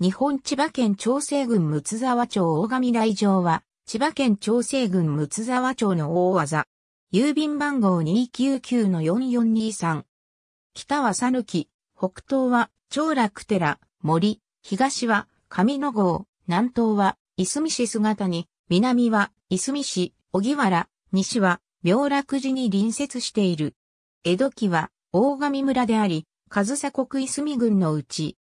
日本千葉県長生郡睦沢町大神来城は、千葉県長生郡睦沢町の大技。郵便番号299の4423。北は讃岐、北東は長楽寺、森、東は上野郷、南東は、いすみ市姿に、南は、いすみ市、小木原、西は、明楽寺に隣接している。江戸期は、大神村であり、上総国いすみ郡のうち、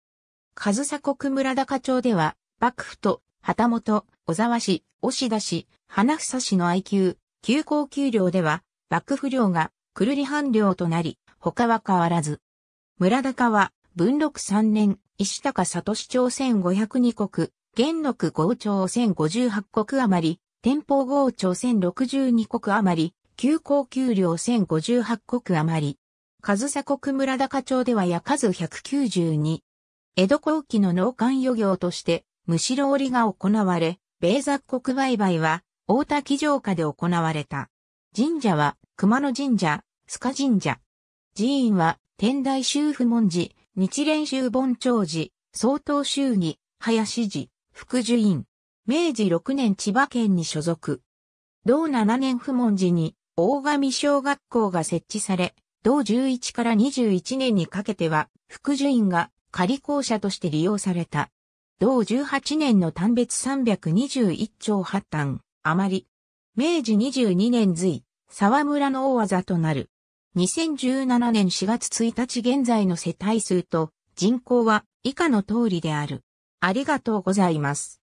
上佐国村高町では、幕府と、旗本、小沢市、押田市、花房市の IQ、急行給料では、幕府領が、くるり半領となり、他は変わらず。村高は、文禄三年、石高里市長1502国、元禄豪町1058国余り、天保豪町1062国余り、急行給料1058国余り。上佐国村高町ではや数192、江戸後期の農館漁業として、むしろ織が行われ、米雑国売買は、大滝城下で行われた。神社は、熊野神社、須賀神社。寺院は、天台宗府門寺、日蓮宗盆長寺、総統宗義、林寺、福寿院。明治6年千葉県に所属。同7年府門寺に、大神小学校が設置され、同11から21年にかけては、福寿院が仮校舎として利用された。同18年の単別321兆8単、余り。明治22年随、沢村の大技となる。2017年4月1日現在の世帯数と人口は以下の通りである。ありがとうございます。